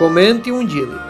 Comente um dia.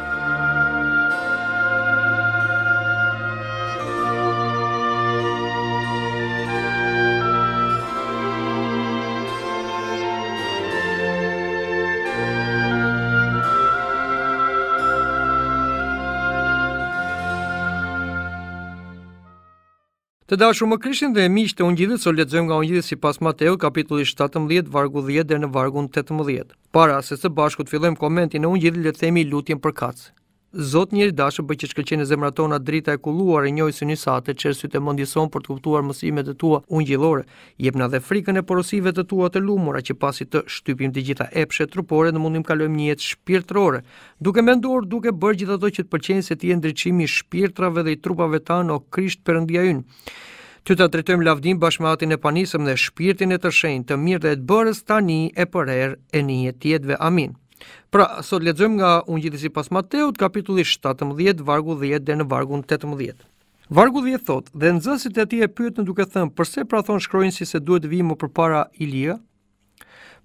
Të dashur më krishtin dhe miqë të ungjidit, so letëzëm nga ungjidit si pas Mateo, kapitulli 17, vargu 10 dhe në vargun 18. Para, se së bashku të fillojmë komentin e ungjidit, letëthemi lutjen për kacë. Zot njëri dashë për që shkëllqen e zemra tona drita e kuluar e njoj së njësate, qërë sy të për të kuptuar mësimet e tua unë gjilore, jep dhe frikën e porosive të tua të lumura që pasi të shtypim të gjitha epshe trupore në mundim kalojmë një jetë shpirtrore. Duke menduar, duke bërë gjitha do që të përqenjë se ti e ndryqimi shpirtrave dhe i trupave ta në krisht përëndia ynë. Ty të drejtojmë lavdim bashmatin atin e panisëm dhe shpirtin e të shenjë të mirë dhe të bërës tani e përer e një jetjetve. Amin. Pra, sot lexojmë nga Ungjilli sipas Mateut, kapitulli 17, vargu 10 deri në vargun 18. Vargu 10 thotë, dhe nëzësit e ti e pyetën duke thëmë, përse pra thonë shkrojnë si se duhet vi më përpara Ilia?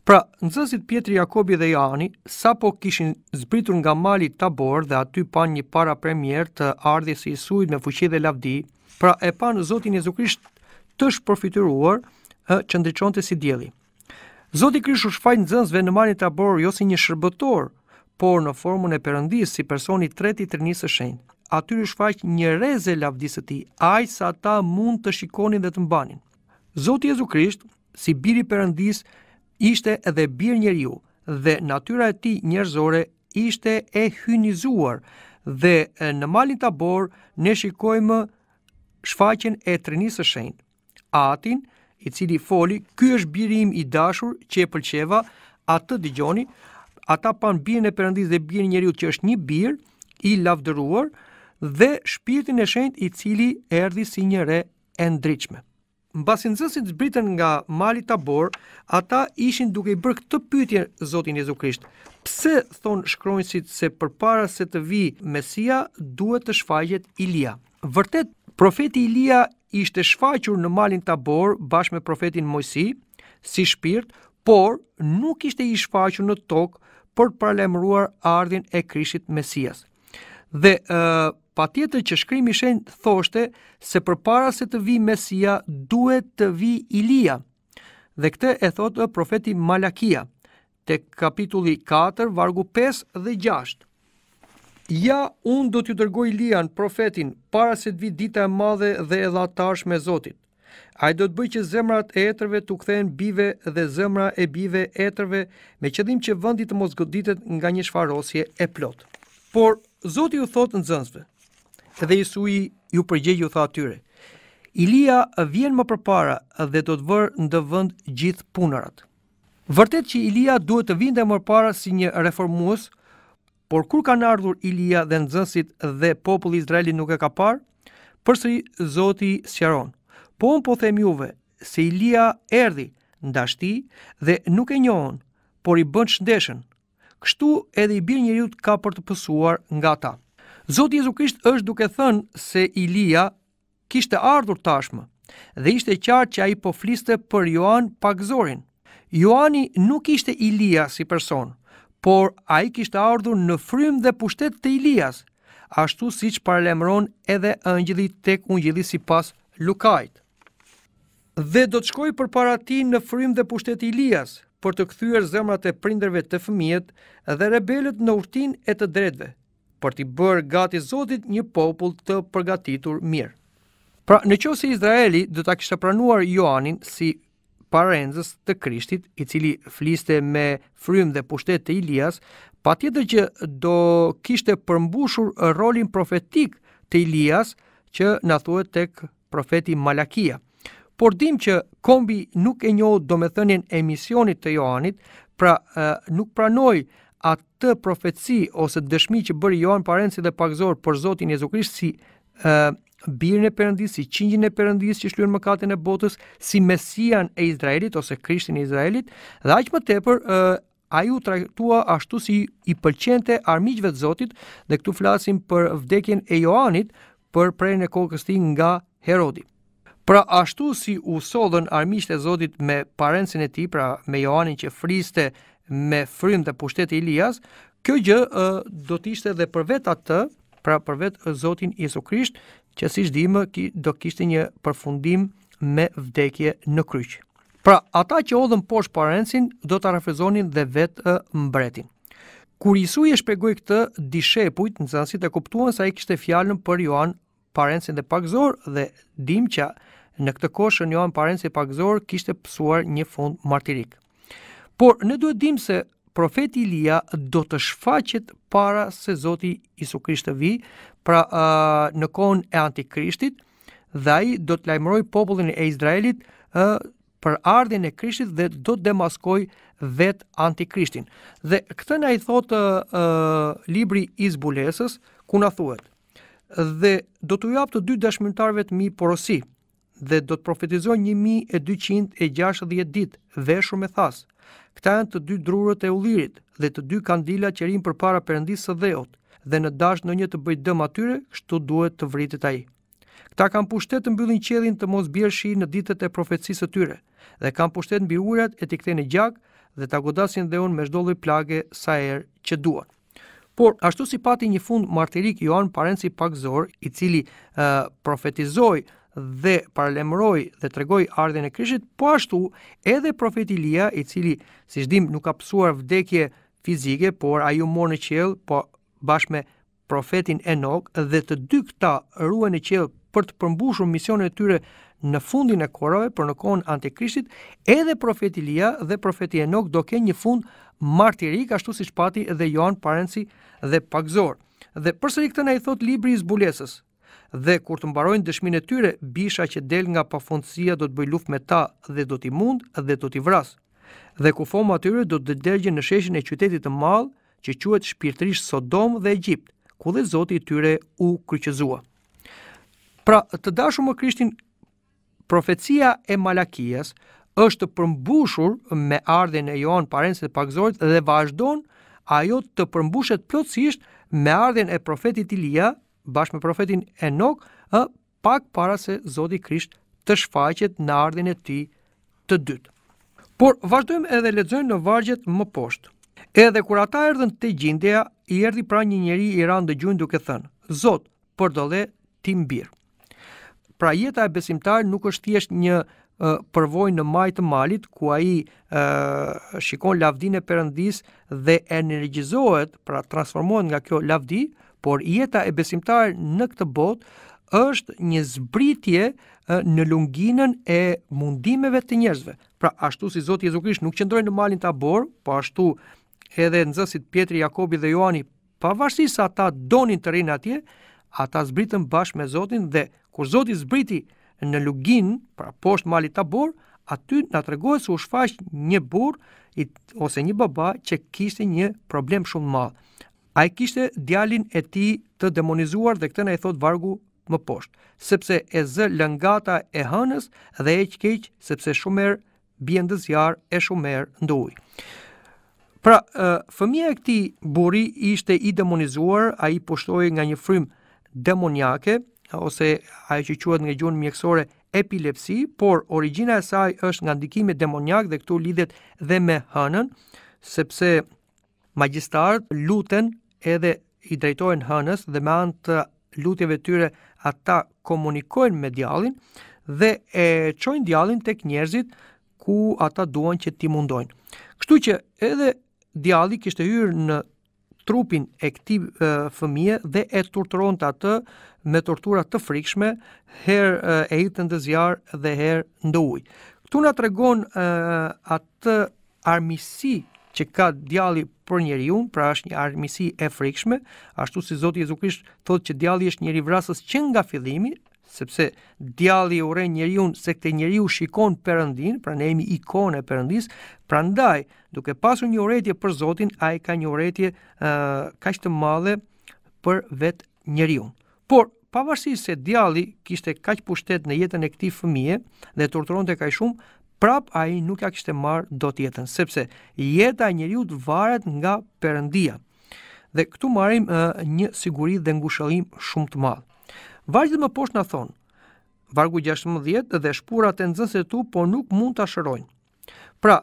Pra, nëzësit Pietri, Jakobi dhe Jani, sa po kishin zbritur nga mali tabor dhe aty pan një para premier të ardhje si Isuit me fuqi dhe lavdi, pra e pan Zotin Jezu Krisht të shpërfituruar që ndryqonte si djeli. Zoti Krishu u shfaq nxënësve në marrjen e tabor jo si një shërbëtor, por në formën e Perëndisë si personi i tretë i Trinisë së Shenjtë. Aty u shfaq një rrezë lavdisë të tij, aq sa ata mund të shikonin dhe të mbanin. Zoti Jezu Krisht, si biri i Perëndisë, ishte edhe bir njeriu dhe natyra e tij njerëzore ishte e hynizuar, dhe në malin të ne në shikojmë shfaqen e trinisë shenjtë. Atin, i cili foli, ky është birim i dashur që e pëlqeva, atë dëgjoni, ata pan birin e perëndis dhe birin njeriu që është një bir i lavdëruar dhe shpirtin e shenjtë i cili erdhi si një re e ndritshme. Mbasi nxënësit zbritën nga mali Tabor, ata ishin duke i bërë këtë pyetje Zotin Jezu Krisht. Pse thon shkronjësit se përpara se të vi Mesia duhet të shfaqet Ilia? Vërtet Profeti Ilia ishte shfaqur në malin Tabor bashkë me profetin Mojsi si shpirt, por nuk ishte i shfaqur në tokë për të ardhin e Krishtit Mesias. Dhe uh, pa tjetër që shkrimi shenë thoshte se për para se të vi Mesia, duhet të vi Ilia. Dhe këtë e thotë profeti Malakia, të kapitulli 4, vargu 5 dhe 6. Ja, unë do t'ju dërgoj Lian, profetin, para se t'vi dita e madhe dhe edha tash me Zotit. A i do t'bëj që zemrat e etrëve t'u kthejnë bive dhe zemra e bive etrëve me qëdim që vëndit të mos goditet nga një shfarosje e plot. Por, Zotit ju thot në zënsve, dhe Isu i ju përgjegj ju tha atyre, Ilia vjen më përpara dhe do të vërë në vend gjithë punërat. Vërtet që Ilia duhet të vinte më përpara si një reformues, por kur kanë ardhur Ilia dhe nxënësit dhe populli Izraeli nuk e ka parë, përsëri Zoti sqaron. Po un po them juve se Ilia erdhi ndashti dhe nuk e njohën, por i bën shndeshën. Kështu edhe i bir njeriu ka për të pësuar nga ata. Zoti Jezu Krisht është duke thënë se Ilia kishte ardhur tashmë dhe ishte qartë që ai po fliste për Joan Pakzorin. Joani nuk ishte Ilia si person, por a i kishtë ardhur në frym dhe pushtet të Ilias, ashtu si që parlemron edhe ëngjëdhi tek unë gjëdhi si pas Lukajt. Dhe do të shkoj për para ti në frym dhe pushtet të Ilias, për të këthyër zemrat e prinderve të fëmijet dhe rebelet në urtin e të dredve, për t'i bërë gati Zotit një popull të përgatitur mirë. Pra, në që si Izraeli dhe ta kishtë pranuar Joanin si parendës të krishtit, i cili fliste me frym dhe pushtet të Ilias, pa tjetër që do kishte përmbushur rolin profetik të Ilias që në thuet tek profeti Malakia. Por dim që kombi nuk e njohë do me thënjen e misionit të Johanit, pra nuk pranoj atë profetësi ose dëshmi që bëri Johan parendës dhe pakzor për Zotin Jezu Krisht si birin e Perëndis, si qingjin e Perëndis që shlyen mëkatin e botës, si Mesian e Izraelit ose Krishtin e Izraelit, dhe aq më tepër ë a ju trajtua ashtu si i pëlqente armiqve të Zotit dhe këtu flasim për vdekjen e Joanit për prejnë e kokës kësti nga Herodi. Pra ashtu si u sodhën armiqët e Zotit me parensin e ti, pra me Joanin që friste me frim të pushtet e Ilias, kjo gjë do të ishte dhe për vetë atë, pra për vetë Zotin Jesu Krisht, që si shdimë do kishtë një përfundim me vdekje në kryq. Pra, ata që odhën poshë parensin, do të rafrezonin dhe vetë mbretin. Kur Jisu i shpegoj këtë dishe e pujtë, në zansi të kuptuan sa i kishtë e fjallën për Johan parensin dhe pakzor, dhe dim që në këtë koshë në Johan parensin dhe pakzor, kishtë e pësuar një fund martirik. Por, në duhet dim se profeti Ilia do të shfaqet para se Zoti Isu Krishti vi, pra uh, në kohën e Antikrishtit, dhe ai do të lajmëroj popullin e Izraelit uh, për ardhin e Krishtit dhe do të demaskoj vet Antikrishtin. Dhe këtë na i thot uh, uh, libri i Zbulesës, ku na thuhet: "Dhe do t'u jap të dy dashmëtarëve të mi porosi, dhe do të profetizojnë 1260 ditë veshur me thasë, Këta janë të dy drurët e ullirit dhe të dy kandila që rinë për para përëndisë së dheot dhe në dash në një të bëjt dëm atyre, shtu duhet të vritit a i. Këta kanë pushtet të mbyllin qedhin të mos bjerë shi në ditët e profetsisë të tyre dhe kanë pushtet në birurat e t'i këtejnë e gjak dhe t'a godasin dheon me shdollë i plage sa erë që duhet. Por, ashtu si pati një fund martirik Johan Parenci Pakzor, i cili uh, profetizoi dhe paralemroj dhe të regoj ardhen e krishit, po ashtu edhe profeti Lia, i cili, si shdim, nuk ka pësuar vdekje fizike, por a ju morë në qelë, po bashkë me profetin Enok, dhe të dy këta ruen në qelë për të përmbushur mision e tyre në fundin e korave për në kohën antikrishtit, edhe profeti Lia dhe profeti Enok do ke një fund martirik, ashtu si shpati dhe Johan Parenci dhe Pakzor. Dhe përsëri këtë na i thot libri i zbulesës, dhe kur të mbarojnë dëshminë e tyre, bisha që del nga pafundësia do të bëj luftë me ta dhe do t'i mund dhe do t'i vras. Dhe ku foma tyre do të dërgjen në sheshin e qytetit të mall, që quhet shpirtërisht Sodom dhe Egjipt, ku dhe Zoti i tyre u kryqëzua. Pra, të dashur më Krishtin, profecia e Malakias është përmbushur me ardhen e Jon parëndës së pakzorit dhe vazhdon ajo të përmbushet plotësisht me ardhen e profetit Ilia, bashkë me profetin Enok, ë pak para se Zoti Krisht të shfaqet në ardhin e tij të dytë. Por vazhdojmë edhe lexojmë në vargjet më poshtë. Edhe kur ata erdhën te gjindja, i erdhi pra një njeri i ran dëgjuin duke thënë: "Zot, përdolle ti mbir." Pra jeta e besimtar nuk është thjesht një uh, përvojë në majtë të malit ku ai uh, shikon lavdinë e Perëndis dhe energjizohet, pra transformohet nga kjo lavdi, uh, por jeta e besimtar në këtë botë është një zbritje në lunginën e mundimeve të njerëzve. Pra ashtu si Zoti Jezu Krisht nuk qëndroi në malin Tabor, po ashtu edhe nxësit Pietri, Jakobi dhe Joani, pavarësisht sa ata donin të rinë atje, ata zbritën bashkë me Zotin dhe kur Zoti zbriti në luginë, pra poshtë malit Tabor, aty na tregohet se u shfaq një burr ose një baba që kishte një problem shumë të madh. A i kishte djalin e ti të demonizuar dhe këtëna e thot vargu më poshtë, sepse e zë lëngata e hënës dhe e që keqë sepse shumër bjendë zjarë e shumër nduj. Pra, fëmija e këti buri ishte i demonizuar, a i pushtoj nga një frym demoniake, ose a i që quat nga gjunë mjekësore epilepsi, por origina e saj është nga ndikimi demoniak dhe këtu lidhet dhe me hënën, sepse magjistarët luten edhe i drejtojnë hënës dhe me anë të lutjeve tyre ata komunikojnë me djalin dhe e çojnë djalin tek njerëzit ku ata duan që ti mundojnë. Kështu që edhe djali kishte hyrë në trupin e këti fëmije dhe e torturon të atë me tortura të frikshme, her e i të ndëzjarë dhe her ndë ujë. Këtu nga të regon atë armisi që ka djalli për njeri unë, pra është një armisi e frikshme, ashtu si Zotë Jezu Krisht thotë që djalli është njeri vrasës që nga fillimi, sepse djalli ure njeri unë se këte njeri u shikon përëndin, pra ne emi ikone përëndis, pra ndaj, duke pasur një uretje për Zotin, a i ka një uretje uh, kaq të madhe për vetë njeri unë. Por, pavarësi se djalli kishte kaq pushtet në jetën e këti fëmije dhe torturon të shumë, prap a i nuk ja kishte marë do tjetën, sepse jeta njëriut varet nga përëndia. Dhe këtu marim një sigurit dhe ngushëllim shumë të madhë. Vajzit më poshtë në thonë, vargu 16 dhe shpurat e nëzënse tu, po nuk mund të asherojnë. Pra,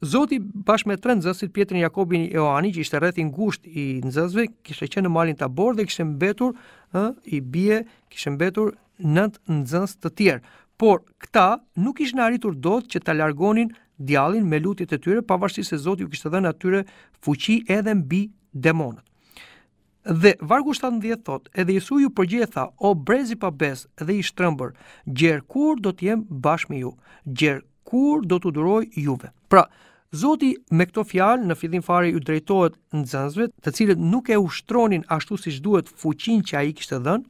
Zoti bashkë me tre nxënësit Pietrin, Jakobin e që ishte rreth i ngushtë i nxënësve, kishte qenë në malin Tabor dhe kishte mbetur, ë, i bie, kishte mbetur nënt nxënës të tjerë por këta nuk ishin arritur dot që ta largonin djalin me lutjet e tyre pavarësisht se Zoti u kishte dhënë atyre fuqi edhe mbi demonët. Dhe vargu 17 thotë, edhe Jesu ju përgjetha, o brezi pa besë dhe i shtrëmbër, gjerë kur do t'jem bashkë me ju, gjerë kur do t'u duroj juve. Pra, Zoti me këto fjalë në fillim fare ju drejtohet nxënësve, të cilët nuk e ushtronin ashtu siç duhet fuqinë që ai kishte dhënë,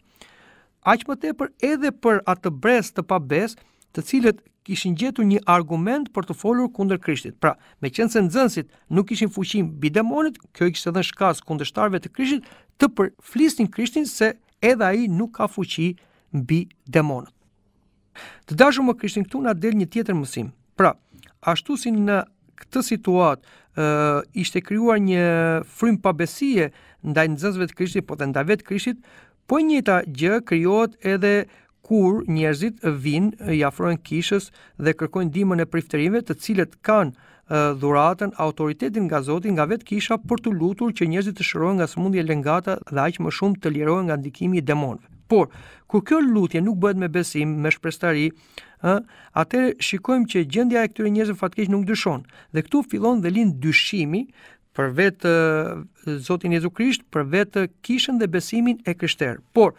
aq më tepër edhe për atë brez të pabes, të cilët kishin gjetur një argument për të folur kundër Krishtit. Pra, me qenë se nxënësit nuk kishin fuqi mbi demonët, kjo i kishte dhënë shkas kundërshtarëve të Krishtit të përflisnin Krishtin se edhe ai nuk ka fuqi mbi demonët. Të dashur më Krishtin këtu na del një tjetër mësim. Pra, ashtu si në këtë situatë ë ishte krijuar një frym pabesie ndaj nxënësve të Krishtit, po të ndaj vetë Krishtit, Po njëta gjë kryot edhe kur njerëzit vinë, i afrojnë kishës dhe kërkojnë dimën e prifterive të cilët kanë dhuratën autoritetin nga Zotin nga vetë kisha për të lutur që njerëzit të shërojnë nga sëmundje lengata dhe aqë më shumë të lirojnë nga ndikimi i demonëve. Por, kur kjo lutje nuk bëhet me besim, me shprestari, atëre shikojmë që gjendja e këtyre njerëzve fatkeq nuk dyshon dhe këtu fillon dhe lind dyshimi për vetë eh, Zotin Jezu Krisht, për vetë kishën dhe besimin e kështer. Por,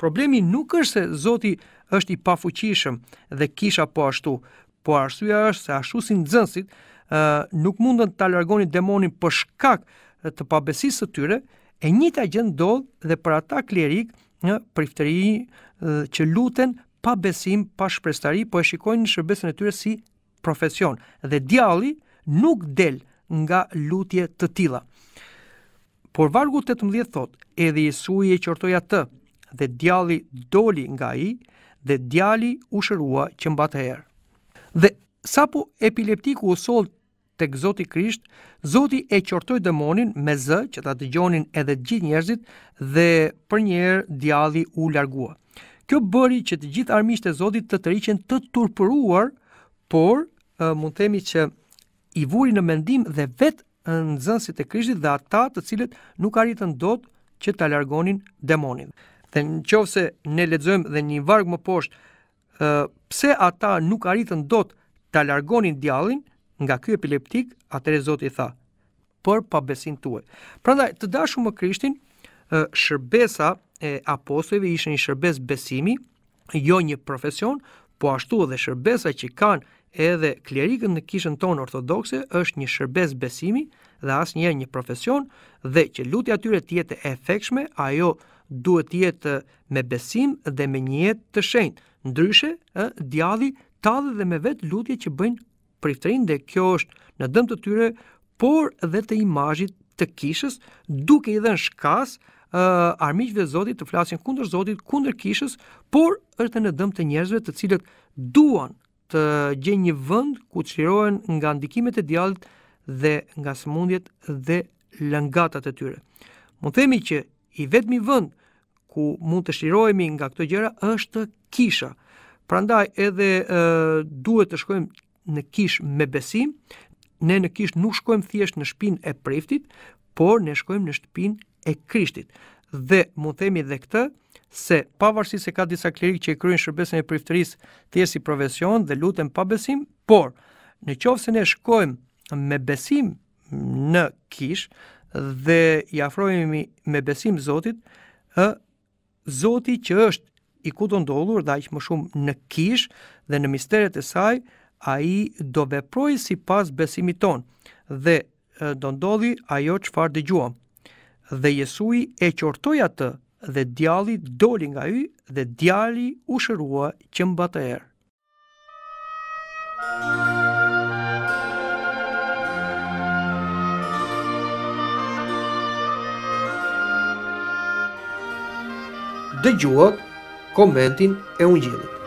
problemi nuk është se Zotin është i pafuqishëm dhe kisha po ashtu, po arsyeja është se ashtu si zënsit eh, nuk mundën të alargoni demonin për shkak të pabesisë të tyre, e njëta gjë ndodh dhe për ata klerik në prifteri eh, që luten pa besim, pa shprestari, po e shikojnë në shërbesën e tyre si profesion. Dhe djalli nuk del nga lutje të tilla. Por vargu 18 thotë, edhe jesu i qortoi atë dhe djalli doli nga ai dhe djalli u shërua që mbatë herë. Dhe sapo epileptiku u sol të këzoti krisht, zoti e qortoj dëmonin me zë që ta të edhe gjithë njerëzit dhe për njerë djalli u largua. Kjo bëri që të gjithë armisht e zotit të të të turpëruar, por mund themi që i vuri në mendim dhe në nxënësit e Krishtit dhe ata të cilët nuk arritën dot që ta largonin demonin. Dhe nëse ne lexojmë dhe një varg më poshtë, ë pse ata nuk arritën dot ta largonin djallin nga ky epileptik, atëherë Zoti i tha: "Por pa besim tuaj." Prandaj të dashur më Krishtin, shërbesa e apostujve ishin një shërbes besimi, jo një profesion, po ashtu edhe shërbesa që kanë edhe klerikët në kishën tonë ortodokse është një shërbes besimi dhe asnjëherë një profesion dhe që lutja tyre të jetë e ajo duhet të jetë me besim dhe me një jetë të shenjtë. Ndryshe, ë, djalli adhe dhe me vetë lutje që bëjnë priftërin dhe kjo është në dëm të tyre, por edhe të imazhit të kishës, duke i dhënë shkas uh, armiqve Zotit të flasin kundër Zotit, kundër kishës, por është në dëm të njerëzve të cilët duan të gjenjë një vënd ku të shirohen nga ndikimet e djallët dhe nga smundjet dhe lëngatat e tyre. Mund themi që i vetëmi vënd ku mund të shirohemi nga këto gjera është kisha. Prandaj edhe duhet të shkojmë në kish me besim, ne në kish nuk shkojmë thjesht në shpin e priftit, por ne shkojmë në shpin e krishtit. Dhe mund themi dhe këtë, se pavarësisht se ka disa klerikë që e kryejnë shërbesën e priftërisë thjesht si profesion dhe lutem pa besim, por në qoftë se ne shkojmë me besim në kish dhe i afrohemi me besim Zotit, ë Zoti që është i ku do ndollur dhe aqë më shumë në kish dhe në misteret e saj, a i do veproj si pas ton dhe do ndolli ajo që farë dhe gjuam. Dhe jesui e qortoj atë dhe djali doli nga ju dhe djali u shërua që mba të erë. Dhe komentin e unë